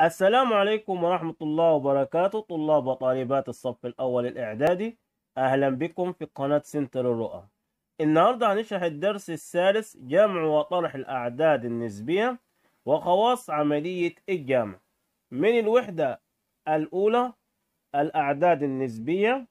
السلام عليكم ورحمة الله وبركاته طلاب وطالبات الصف الأول الإعدادي أهلا بكم في قناة سنتر الرؤى النهاردة هنشرح الدرس الثالث جمع وطرح الأعداد النسبية وخواص عملية الجمع من الوحدة الأولى الأعداد النسبية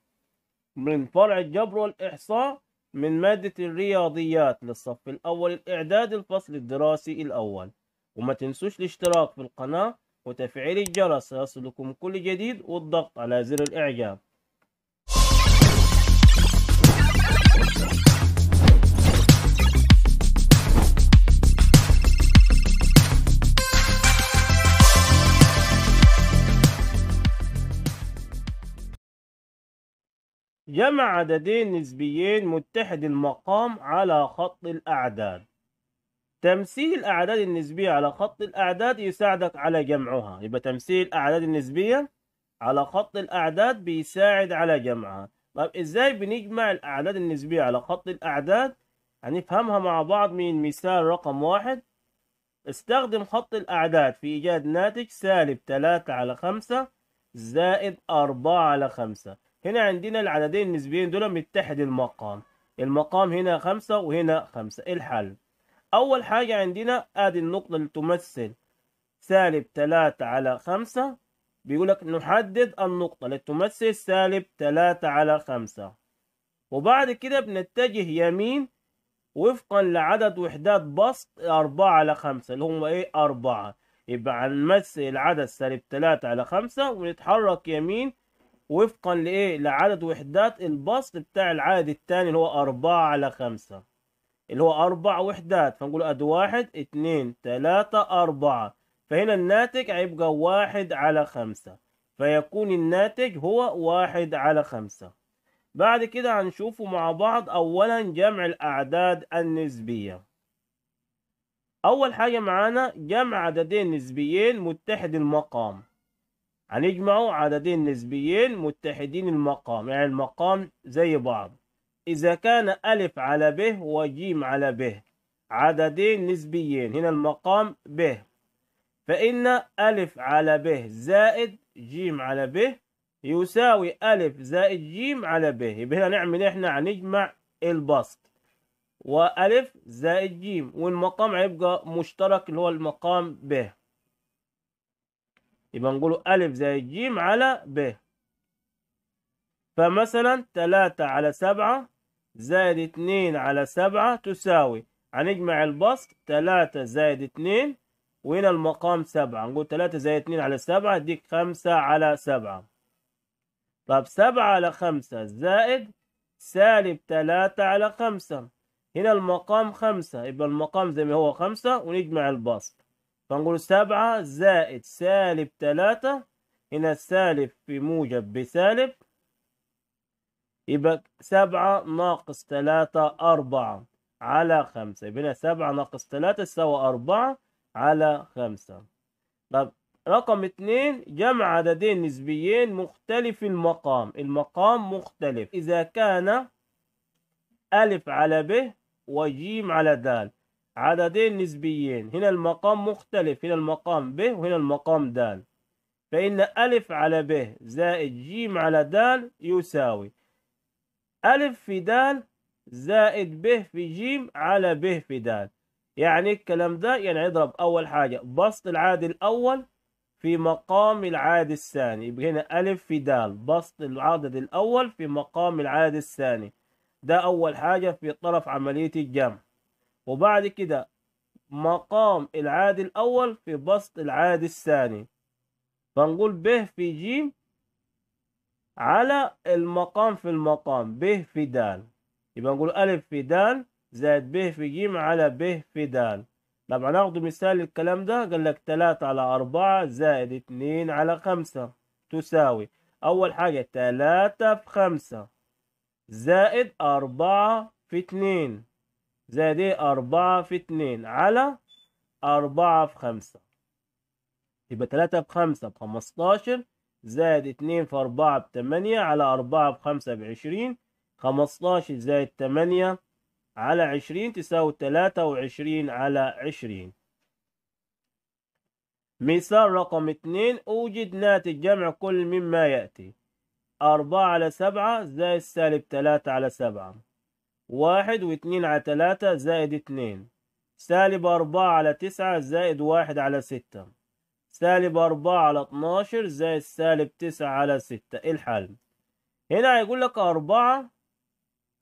من فرع الجبر والإحصاء من مادة الرياضيات للصف الأول الإعدادي الفصل الدراسي الأول وما تنسوش الاشتراك في القناة وتفعيل الجرس يصلكم كل جديد والضغط على زر الإعجاب جمع عددين نسبيين متحد المقام على خط الأعداد تمثيل الأعداد النسبية على خط الأعداد يساعدك على جمعها يبقى تمثيل الأعداد النسبية على خط الأعداد بيساعد على جمعها طب إزاي بنجمع الأعداد النسبية على خط الأعداد هنفهمها مع بعض من مثال رقم واحد استخدم خط الأعداد في إيجاد ناتج سالب 3 على 5 زائد 4 على 5 هنا عندنا العددين النسبيين دول متحد المقام المقام هنا 5 وهنا 5 إيه الحل أول حاجة عندنا آدي النقطة اللي تمثل سالب تلاتة على خمسة بيقول لك نحدد النقطة اللي تمثل سالب تلاتة على خمسة وبعد كده بنتجه يمين وفقا لعدد وحدات بسط أربعة على خمسة اللي هم إيه أربعة يبقى هنمثل العدد سالب تلاتة على خمسة ونتحرك يمين وفقا لإيه لعدد وحدات البسط بتاع العدد التاني اللي هو أربعة على خمسة اللي هو أربع وحدات فنقول أد واحد اتنين تلاتة أربعة فهنا الناتج هيبقى واحد على خمسة فيكون الناتج هو واحد على خمسة بعد كده هنشوفه مع بعض أولا جمع الأعداد النسبية أول حاجة معانا جمع عددين نسبيين متحد المقام هنجمعوا عددين نسبيين متحدين المقام يعني المقام زي بعض إذا كان ألف على ب وجيم على ب عددين نسبيين هنا المقام ب فإن ألف على ب زائد جيم على ب يساوي ألف زائد جيم على ب يبقى هنا نعمل إحنا هنجمع البسط وألف زائد جيم والمقام هيبقى مشترك اللي هو المقام ب يبقى نقوله ألف زائد جيم على ب فمثلا تلاتة على سبعة زائد اتنين على سبعة تساوي هنجمع البسط تلاتة زائد اتنين وهنا المقام سبعة نقول تلاتة زائد اتنين على سبعة ديك خمسة على سبعة طب سبعة على خمسة زائد سالب تلاتة على خمسة هنا المقام خمسة يبقى المقام زي ما هو خمسة ونجمع البسط فنقول سبعة زائد سالب تلاتة هنا السالب في موجب بسالب يبقى سبعة ناقص تلاتة أربعة على خمسة يبقى هنا سبعة ناقص تلاتة سوى أربعة على خمسة طب رقم اتنين جمع عددين نسبيين مختلف المقام المقام مختلف إذا كان ألف على ب وجيم على د عددين نسبيين هنا المقام مختلف هنا المقام ب وهنا المقام د فإن ألف على ب زائد جيم على د يساوي ألف في دال زائد ب في جيم على ب في دال يعني الكلام ده يعني اضرب أول حاجة بسط العادي الأول في مقام العادي الثاني يبقى هنا ألف في دال بسط العدد الأول في مقام العادي الثاني ده أول حاجة في طرف عملية الجمع وبعد كده مقام العادي الأول في بسط العادي الثاني فنقول ب في ج على المقام في المقام ب في دال يبقى نقول ألف في دال زائد ب في جيم على ب في دال طبعا ناخد مثال للكلام ده قال لك تلاتة على أربعة زائد اتنين على خمسة تساوي أول حاجة تلاتة في خمسة زائد أربعة في اتنين زائد ايه أربعة في اتنين على أربعة في خمسة يبقى تلاتة في خمسة بخمستاشر زائد اتنين في أربعة بتمانية على أربعة بخمسة بعشرين خمستاش زائد تمانية على عشرين تساوي تلاتة وعشرين على عشرين مثال رقم اتنين أوجد ناتج جمع كل مما يأتي أربعة على سبعة زائد سالب تلاتة على سبعة واحد واتنين على تلاتة زائد اتنين سالب أربعة على تسعة زائد واحد على ستة سالب 4 على 12 زائد سالب 9 على 6 ايه الحل هنا هيقول لك 4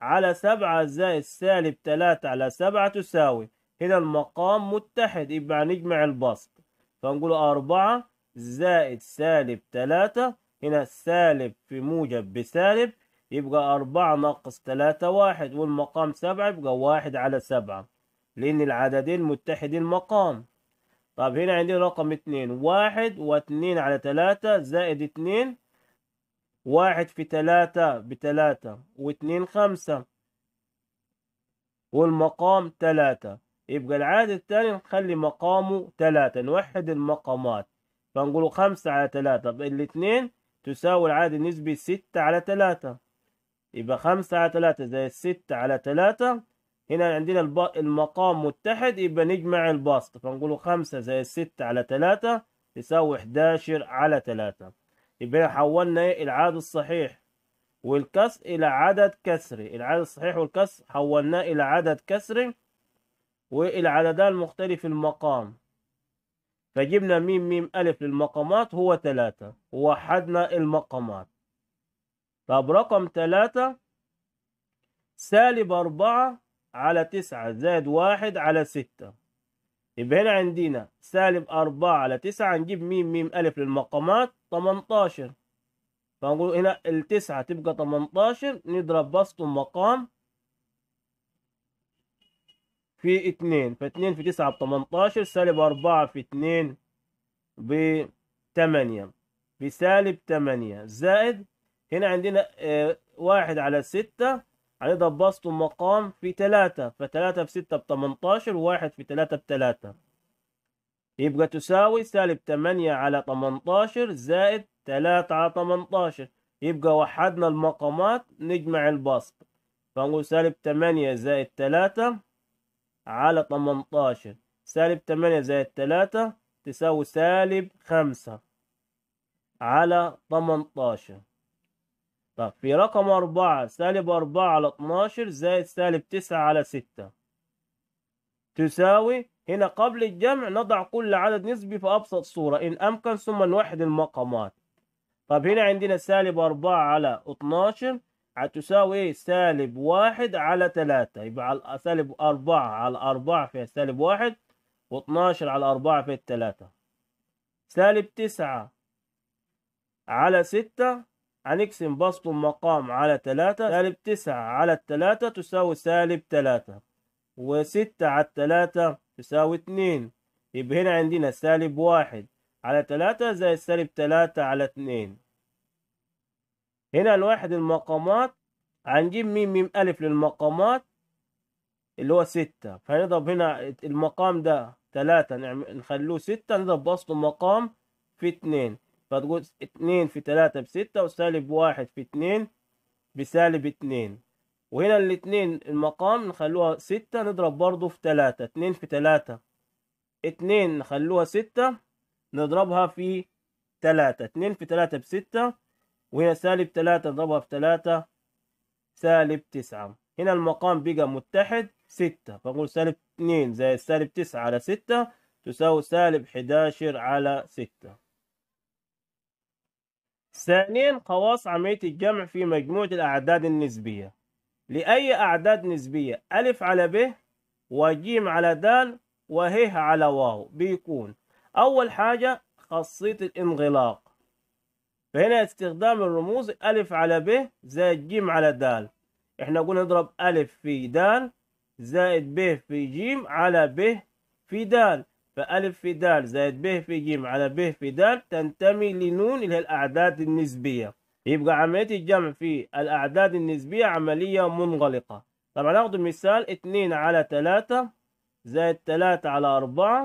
على 7 زائد سالب 3 على 7 تساوي هنا المقام متحد يبقى نجمع البسط فنقول 4 زائد سالب 3 هنا سالب في موجب بسالب يبقى 4 ناقص 3 واحد والمقام 7 يبقى 1 على 7 لأن العددين متحدين مقام طب هنا عندي رقم اتنين واحد واتنين على تلاتة زائد اتنين واحد في تلاتة بتلاتة واتنين خمسة والمقام تلاتة يبقى العدد التاني نخلي مقامه تلاتة نوحد المقامات فنقوله خمسة على تلاتة طيب، الاتنين تساوي العدد النسبي ستة على تلاتة يبقى خمسة على تلاتة زائد ستة على تلاتة هنا عندنا المقام متحد يبقى نجمع البسط فنقوله خمسة زائد ستة على تلاتة يساوي حداشر على تلاتة يبقى حولنا إيه؟ العدد الصحيح والكسر إلى عدد كسري العدد الصحيح والكسر حولناه إلى عدد كسري والعددان المختلف المقام فجبنا ميم ميم ألف للمقامات هو تلاتة ووحدنا المقامات طب رقم تلاتة سالب أربعة على تسعة زائد واحد على ستة يبقى هنا عندنا سالب أربعة على تسعة نجيب ميم ميم ألف للمقامات تمنتاشر فنقول هنا التسعة تبقى تمنتاشر نضرب بسط المقام في اتنين فاتنين في تسعة بتمنتاشر سالب أربعة في اتنين بتمانية بسالب تمانية زائد هنا عندنا آه، واحد على ستة هنقدر بسط ومقام في تلاتة فتلاتة في ستة بتمنتاشر وواحد في تلاتة بتلاتة يبقى تساوي سالب تمانية على تمنتاشر زائد تلاتة على تمنتاشر يبقى وحدنا المقامات نجمع البسط فنقول سالب تمانية زائد تلاتة على تمنتاشر سالب تمانية زائد تلاتة تساوي سالب خمسة على تمنتاشر طب في رقم أربعة سالب أربعة على اتناشر زائد سالب تسعة على ستة تساوي هنا قبل الجمع نضع كل عدد نسبي في أبسط صورة إن أمكن ثم نوحد المقامات طب هنا عندنا سالب أربعة على اتناشر هتساوي إيه سالب واحد على تلاتة يبقى على سالب أربعة على أربعة في سالب واحد واتناشر على أربعة في التلاتة سالب تسعة على ستة هنقسم بسط المقام على تلاتة سالب تسعة على التلاتة تساوي سالب تلاتة وستة على التلاتة تساوي اتنين يبقى هنا عندنا سالب واحد على تلاتة زائد سالب تلاتة على اتنين هنا الواحد المقامات هنجيب ميم ميم ألف للمقامات اللي هو ستة فهنضرب هنا المقام ده تلاتة نعم، نخلوه ستة نضرب بسط المقام في اتنين فتقول اتنين في تلاتة بستة وسالب واحد في اتنين بسالب اتنين وهنا الاتنين المقام نخلوها ستة نضرب برضه في تلاتة اتنين في تلاتة اتنين نخلوها ستة نضربها في تلاتة اتنين في تلاتة بستة وهنا سالب تلاتة نضربها في تلاتة سالب تسعة هنا المقام بقى متحد ستة فنقول سالب اتنين زائد سالب تسعة على ستة تساوي سالب حداشر على ستة ثانيا خواص عملية الجمع في مجموعة الأعداد النسبية لأي أعداد نسبية ألف على ب وجيم على د وه على واو بيكون أول حاجة خاصية الانغلاق فهنا استخدام الرموز ألف على ب زائد جيم على د احنا قلنا نضرب ألف في د زائد ب في جيم على ب في د فألف في د زائد ب في ج على ب في د تنتمي لنون اللي هي الأعداد النسبية يبقى عملية الجمع في الأعداد النسبية عملية منغلقة طبعا ناخد مثال اتنين على تلاتة زائد تلاتة على أربعة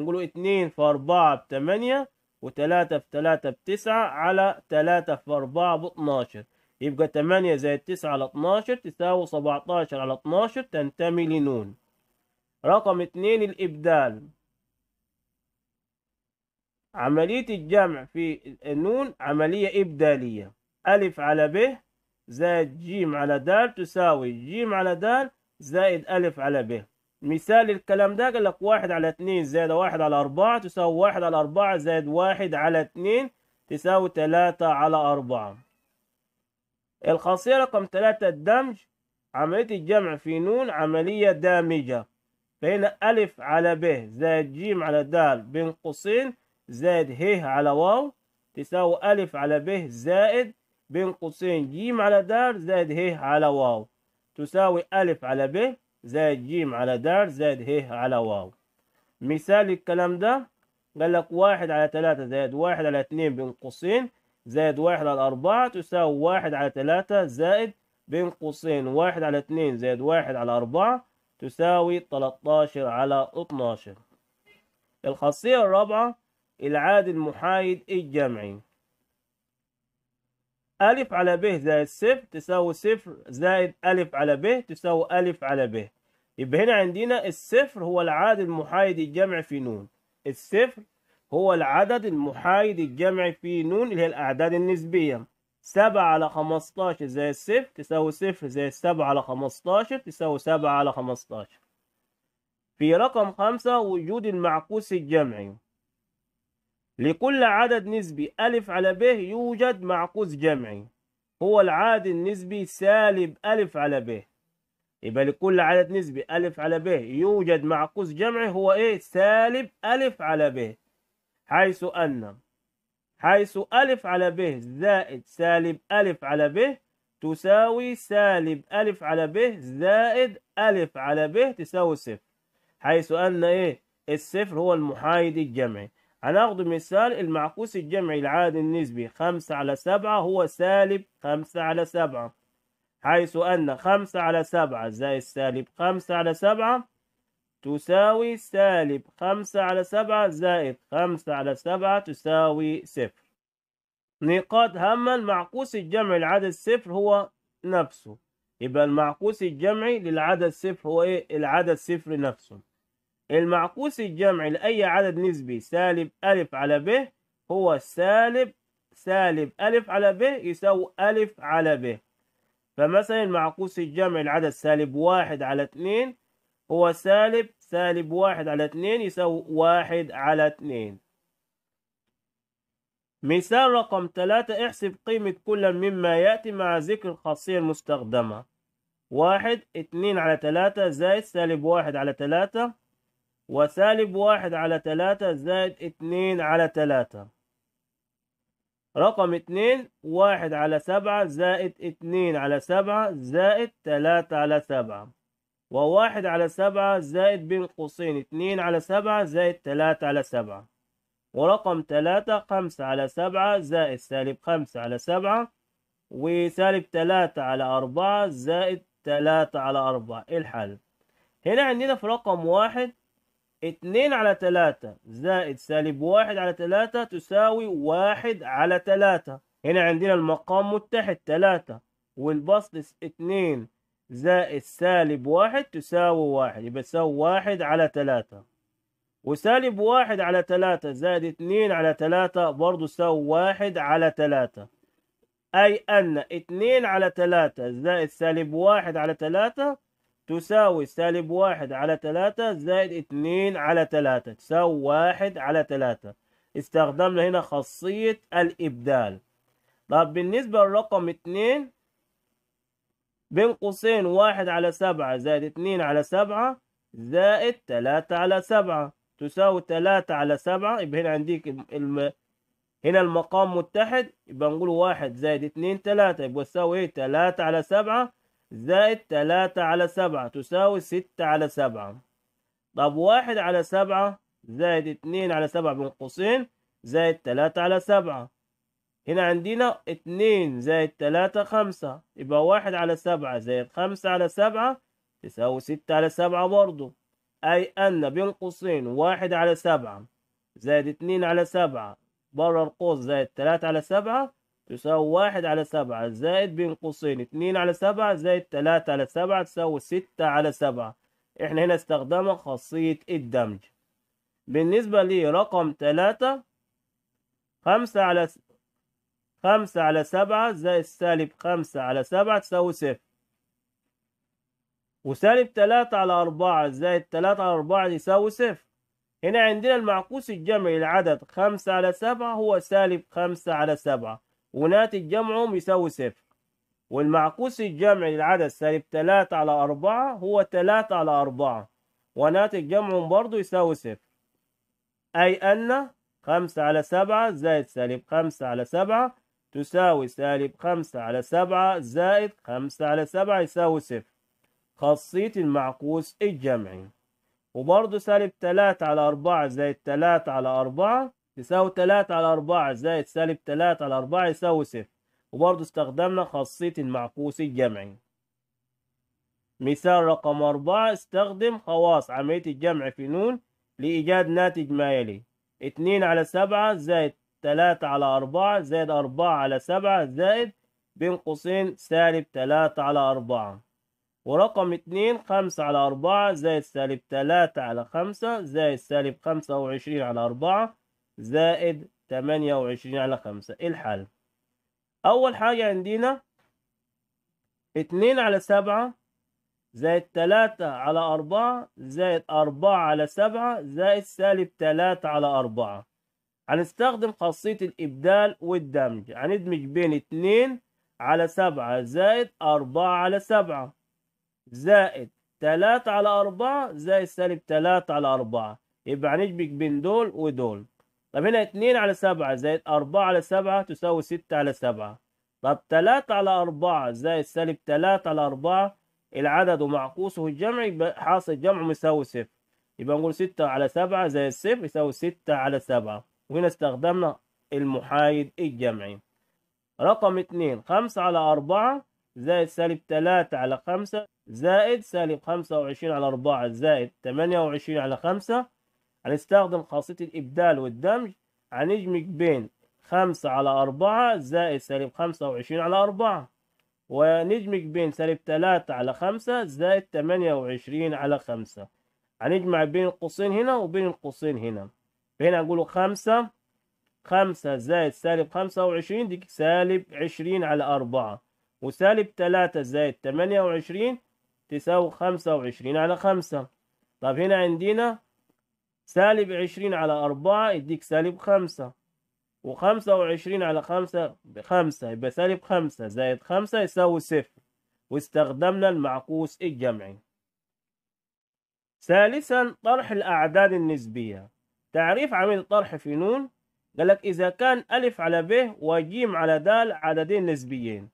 نقولوا اتنين في أربعة بتمانية وتلاتة في تلاتة بتسعة على تلاتة في أربعة باتناشر يبقى تمانية زائد تسعة على اتناشر تساوي سبعتاشر على اتناشر تنتمي لنون رقم اتنين الإبدال عملية الجمع في النون عملية إبدالية ألف على ب زائد جيم على دال تساوي جيم على دال زائد ألف على ب مثال الكلام ده قال لك واحد على اتنين زائد واحد على أربعة تساوي واحد على أربعة زائد واحد على اتنين تساوي تلاتة على أربعة الخاصية رقم تلاتة الدمج عملية الجمع في نون عملية دامجة فهنا ألف على ب زائد جيم على دال بين قوسين زائد ه على واو تساوي ألف على ب زائد بين قوسين ج على د زائد ه على واو تساوي ألف على ب زائد ج على د زائد ه على واو مثال الكلام ده قال لك واحد على تلاتة زائد واحد على اتنين بين قوسين زائد واحد على أربعة تساوي واحد على تلاتة زائد بين قوسين واحد على اتنين زائد واحد على أربعة تساوي تلاتاشر على اتناشر الخاصية الرابعة العاد المحايد الجمعي ألف على ب زائد صفر تساوي صفر زائد ألف على ب تساوي ألف على ب يبقى هنا عندنا الصفر هو العاد المحايد الجمعي في نون الصفر هو العدد المحايد الجمعي في نون اللي هي الأعداد النسبية سبعة على خمستاشر زائد صفر تساوي صفر زائد سبعة على خمستاشر تساوي سبعة على خمستاشر في رقم خمسة وجود المعكوس الجمعي لكل عدد نسبي ألف على ب يوجد معكوس جمعي هو العدد النسبي سالب ألف على ب يبقى لكل عدد نسبي ألف على ب يوجد معكوس جمعي هو إيه سالب ألف على ب حيث أن حيث ألف على ب زائد سالب ألف على ب تساوي سالب ألف على ب زائد ألف على ب تساوي صفر حيث أن إيه الصفر هو المحايد الجمعي هناخد مثال المعكوس الجمعي العادي النسبي خمسة على سبعة هو سالب خمسة على سبعة حيث أن خمسة على سبعة زائد سالب خمسة على سبعة تساوي سالب خمسة على سبعة زائد خمسة على سبعة تساوي صفر نقاط هامة المعكوس الجمعي العدد صفر هو نفسه يبقى المعكوس الجمعي للعدد صفر هو إيه؟ العدد صفر نفسه المعكوس الجمعي لأي عدد نسبي سالب ألف على ب هو سالب سالب ألف على ب يساوي ألف على ب فمثلا المعكوس الجمعي لعدد سالب واحد على اتنين هو سالب سالب واحد على اتنين يساوي واحد على اتنين مثال رقم ثلاثة احسب قيمة كل مما يأتي مع ذكر الخاصية المستخدمة واحد اتنين على تلاتة زائد سالب واحد على تلاتة وسالب واحد على تلاتة زائد اتنين على تلاتة رقم اتنين واحد على سبعة زائد اتنين على سبعة زائد تلاتة على سبعة وواحد على سبعة زائد بين قوسين اتنين على سبعة زائد تلاتة على سبعة ورقم تلاتة خمسة على سبعة زائد سالب خمسة على سبعة وسالب تلاتة على أربعة زائد تلاتة على أربعة إيه الحل هنا عندنا في رقم واحد 2 على 3 زائد سالب 1 على 3 تساوي 1 على 3 هنا عندنا المقام متحد 3 والبسط 2 زائد سالب 1 تساوي 1 يبقى تساوي 1 على 3 وسالب 1 على 3 زائد 2 على 3 برضو تساوي 1 على 3 أي أن 2 على 3 زائد سالب 1 على 3 تساوي سالب واحد على تلاتة زائد اتنين على تلاتة تساوي واحد على تلاتة استخدمنا هنا خاصية الإبدال طب بالنسبة للرقم اتنين بين قوسين واحد على سبعة زائد اتنين على سبعة زائد تلاتة على سبعة تساوي تلاتة على سبعة يبقى هنا عنديك الم... هنا المقام متحد يبقى نقول واحد زائد اتنين تلاتة يبقى تساوي ايه تلاتة على سبعة زائد تلاتة على سبعة تساوي ستة على سبعة طب واحد على سبعة زائد اتنين على سبعة بين قوسين زائد تلاتة على سبعة هنا عندنا اتنين زائد تلاتة خمسة يبقى واحد على سبعة زائد خمسة على سبعة تساوي ستة على سبعة برضو أي أن بين قوسين واحد على سبعة زائد اتنين على سبعة بره القوس زائد تلاتة على سبعة تساوي واحد على سبعة زائد بين قوسين اتنين على سبعة زائد تلاتة على سبعة تساوي ستة على سبعة احنا هنا استخدمنا خاصية الدمج بالنسبة لرقم تلاتة خمسة على س... خمسة على سبعة زائد سالب خمسة على سبعة تساوي صفر وسالب تلاتة على أربعة زائد تلاتة على أربعة يساوي صفر هنا عندنا المعكوس الجمعي لعدد خمسة على سبعة هو سالب خمسة على سبعة وناتج جمعهم يساوي صفر والمعكوس الجمعي للعدد سالب تلاتة على أربعة هو تلاتة على أربعة وناتج جمعهم برضه يساوي صفر أي أن خمسة على سبعة زائد سالب خمسة على سبعة تساوي سالب خمسة على سبعة زائد خمسة على سبعة يساوي صفر خاصية المعكوس الجمعي وبرضه سالب تلاتة على أربعة زائد تلاتة على أربعة تساوي 3 على 4 زائد سالب 3 على 4 يساوي صفر وبرضه استخدمنا خاصية المعكوس الجمعي مثال رقم أربعة استخدم خواص عملية الجمع في نون لإيجاد ناتج ما يلي اتنين على سبعة زائد تلاتة على أربعة زائد أربعة على سبعة زائد بين قوسين سالب تلاتة على أربعة ورقم اتنين خمسة على أربعة زائد سالب تلاتة على خمسة زائد سالب خمسة وعشرين على أربعة زائد 28 على 5 إيه الحل؟ أول حاجة عندنا 2 على 7 زائد 3 على 4 زائد 4 على 7 زائد سالب 3 على 4 هنستخدم خاصية الإبدال والدمج هندمج بين 2 على 7 زائد 4 على 7 زائد 3 على 4 زائد سالب 3 على 4 يبقى هنشبك بين دول ودول طيب طب هنا 2 على 7 زائد 4 على 7 تساوي 6 على 7 طب 3 على 4 زائد سالب 3 على 4 العدد ومعقوسه الجمع يبقى حاصل جمع مساوي 0 يبقى نقول 6 على 7 زائد 0 يساوي 6 على 7 وهنا استخدمنا المحايد الجمعي رقم 2 5 على 4 زائد سالب 3 على 5 زائد سالب 25 على 4 زائد 28 على 5 هنستخدم خاصية الإبدال والدمج هندمج بين خمسة على أربعة زائد سالب خمسة وعشرين على أربعة ونجمج بين سالب تلاتة على خمسة زائد تمانية وعشرين على خمسة هنجمع بين القوسين هنا وبين القوسين هنا فهنا نقول خمسة خمسة زائد سالب خمسة وعشرين دي سالب عشرين على أربعة وسالب تلاتة زائد تمانية وعشرين تساوي خمسة وعشرين على خمسة طب هنا عندنا سالب عشرين على أربعة يديك سالب خمسة وخمسة وعشرين على خمسة بخمسة يبقى سالب خمسة زائد خمسة يساوي صفر واستخدمنا المعكوس الجمعي ثالثا طرح الأعداد النسبية تعريف عملية الطرح في نون قال لك إذا كان ألف على ب وجيم على د عددين نسبيين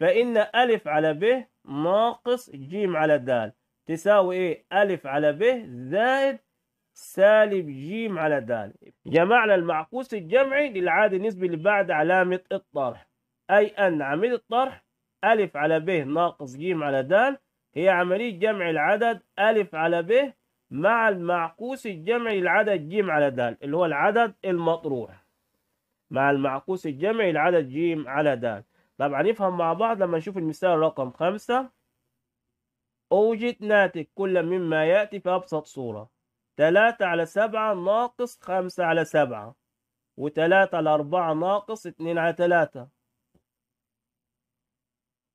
فإن ألف على ب ناقص جيم على د تساوي إيه ألف على ب زائد سالب ج على د جمعنا المعكوس الجمعي للعادل النسبي اللي بعد علامة الطرح أي أن عملية الطرح ألف على ب ناقص ج على د هي عملية جمع العدد ألف على ب مع المعكوس الجمعي للعدد ج على د اللي هو العدد المطروح مع المعكوس الجمعي للعدد ج على د طبعا نفهم مع بعض لما نشوف المثال رقم خمسة أوجد ناتج كل مما يأتي في أبسط صورة 3 على 7 ناقص 5 على 7 و3 على 4 ناقص 2 على 3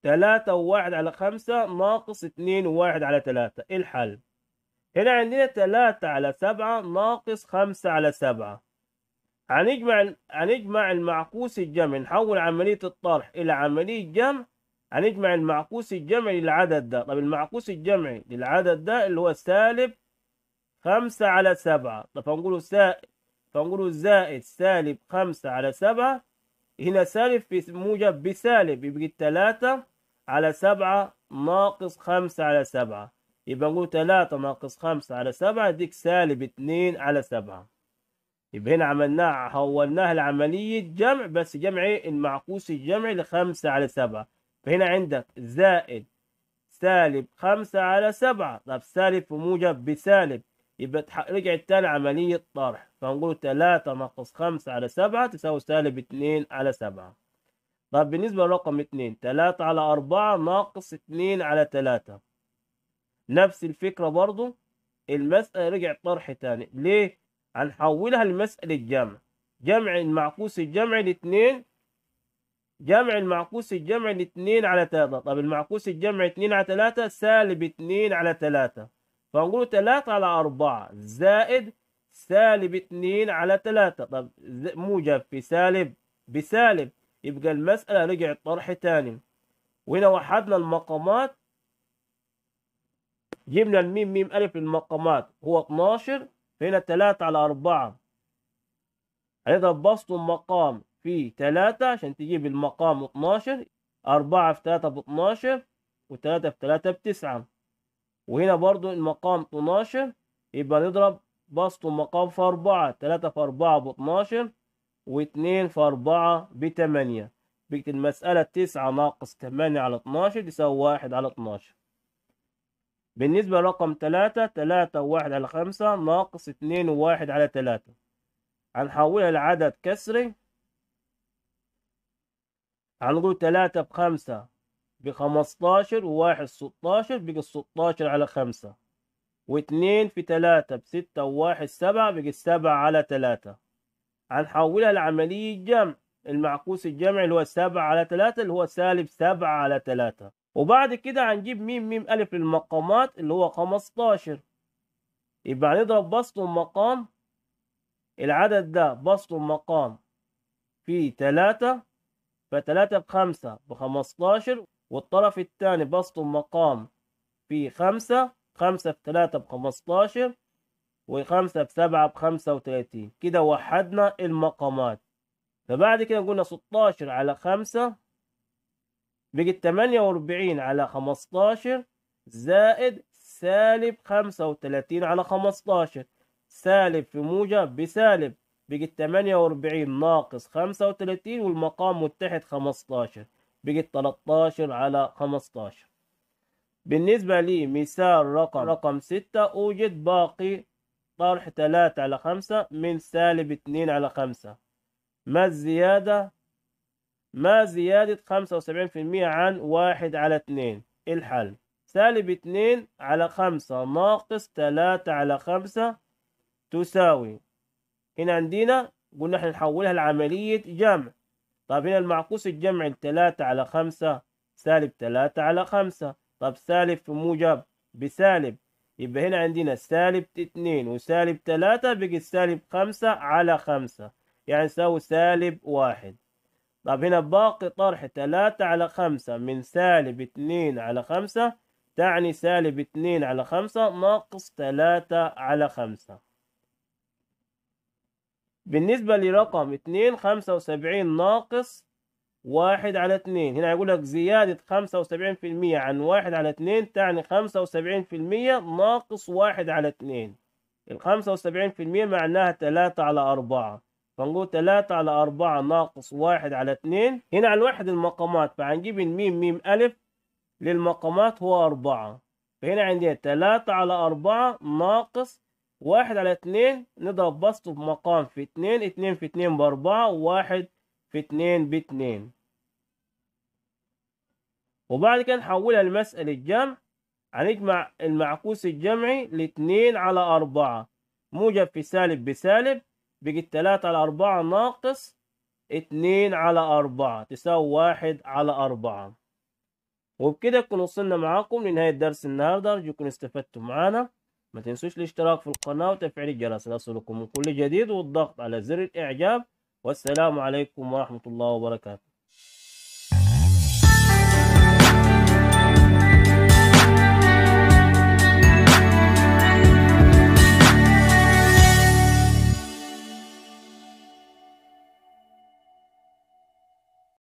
3 و1 على 5 ناقص 2 و1 على 3 ايه الحل هنا عندنا 3 على 7 ناقص 5 على 7 هنجمع هنجمع المعكوس الجمع نحول عملية الطرح إلى عملية جمع هنجمع المعكوس الجمع للعدد ده طب المعكوس الجمع للعدد ده اللي هو سالب خمسة على سبعة طب فنقول سا... فنقول زائد سالب خمسة على سبعة هنا سالب في موجب بسالب يبقى تلاتة على سبعة ناقص خمسة على سبعة يبقى نقول تلاتة ناقص خمسة على سبعة ديك سالب اتنين على سبعة يبقى هنا عملناها حولناها لعملية جمع بس جمع إيه؟ المعكوس الجمع لخمسة على سبعة فهنا عندك زائد سالب خمسة على سبعة طب سالب في موجب بسالب يبقى رجعت تاني عملية طرح فنقول تلاتة ناقص خمسة على سبعة تساوي سالب اتنين على سبعة طب بالنسبة لرقم اتنين تلاتة على أربعة ناقص اتنين على تلاتة نفس الفكرة برضو المسألة رجع طرح تاني ليه؟ هنحولها لمسألة جمع جمع المعكوس الجمعي لاتنين جمع المعكوس الجمعي لاتنين على تلاتة طب المعكوس الجمعي اتنين على تلاتة سالب اتنين على تلاتة فنقول 3 على 4 زائد سالب 2 على 3 طب موجب في سالب بسالب يبقى المسألة رجع الطرح تاني وهنا وحدنا المقامات جبنا الميم ميم ألف للمقامات هو 12 فهنا 3 على 4 هنضرب بسط المقام في 3 عشان تجيب المقام 12 4 في 3 ب 12 و3 في 3 ب 9 وهنا برضو المقام 12 يبقى نضرب بسط المقام في 4 3 في 4 ب 12 و2 في 4 ب 8 بقت المسألة 9 ناقص 8 على 12 يساوي 1 على 12 بالنسبة لرقم 3 3 و1 على 5 ناقص 2 و1 على 3 هنحولها لعدد كسري هنقول 3 5 ب 15 وواحد 16 بقى 16 على 5 و2 في 3 بستة وواحد سبعة بقى 7 على 3 هنحولها لعملية جمع المعكوس الجمعي اللي هو سبعة على 3 اللي هو سالب سبعة على 3 وبعد كده هنجيب م م أ للمقامات اللي هو 15 يبقى هنضرب بسط المقام العدد ده بسط المقام في 3 ف3 بخمسة بخمستاشر والطرف الثاني بسط المقام في خمسة خمسة في بثلاثة بخمستاشر وخمسة بسبعة بخمسة وتلاتين كده وحدنا المقامات فبعد كده قلنا ستاشر على خمسة بقت تمانية وأربعين على خمستاشر زائد سالب خمسة وتلاتين على خمستاشر سالب في موجب بسالب بقت تمانية وأربعين ناقص خمسة وتلاتين والمقام متحد خمستاشر بقت 13 على 15 بالنسبة لي مثال رقم رقم 6 أوجد باقي طرح 3 على 5 من سالب 2 على 5 ما الزيادة؟ ما زيادة 75% عن 1 على 2 الحل سالب 2 على 5 ناقص 3 على 5 تساوي هنا عندنا قلنا احنا نحولها لعملية جمع طب هنا المعكوس الجمعي التلاتة على خمسة سالب تلاتة على خمسة طب سالب في موجب بسالب يبقى هنا عندنا سالب اتنين وسالب تلاتة بقي سالب خمسة على خمسة يعني يساوي سالب واحد طب هنا باقي طرح تلاتة على خمسة من سالب اتنين على خمسة تعني سالب اتنين على خمسة ناقص تلاتة على خمسة بالنسبة لرقم اتنين خمسة وسبعين ناقص واحد على اتنين هنا يقول لك زيادة خمسة وسبعين في المية عن واحد على اتنين تعني خمسة وسبعين في المية ناقص واحد على اتنين الخمسة وسبعين في المية معناها تلاتة على أربعة فنقول تلاتة على أربعة ناقص واحد على اتنين هنا على الواحد المقامات فهنجيب الميم ميم ألف للمقامات هو أربعة فهنا عندي تلاتة على أربعة ناقص واحد على اتنين نضرب بسطه بمقام في اتنين اتنين في اتنين باربعة وواحد في اتنين باتنين وبعد كده نحولها لمسألة جمع هنجمع المعكوس الجمعي لاتنين على أربعة موجب في سالب بسالب بيجي تلاتة على أربعة ناقص اتنين على أربعة تساوي واحد على أربعة وبكده نكون وصلنا معاكم لنهاية درس النهاردة أرجوكم استفدتم استفدتوا معانا ما تنسوش الاشتراك في القناة وتفعيل الجرس ليصلكم كل جديد والضغط على زر الإعجاب والسلام عليكم ورحمة الله وبركاته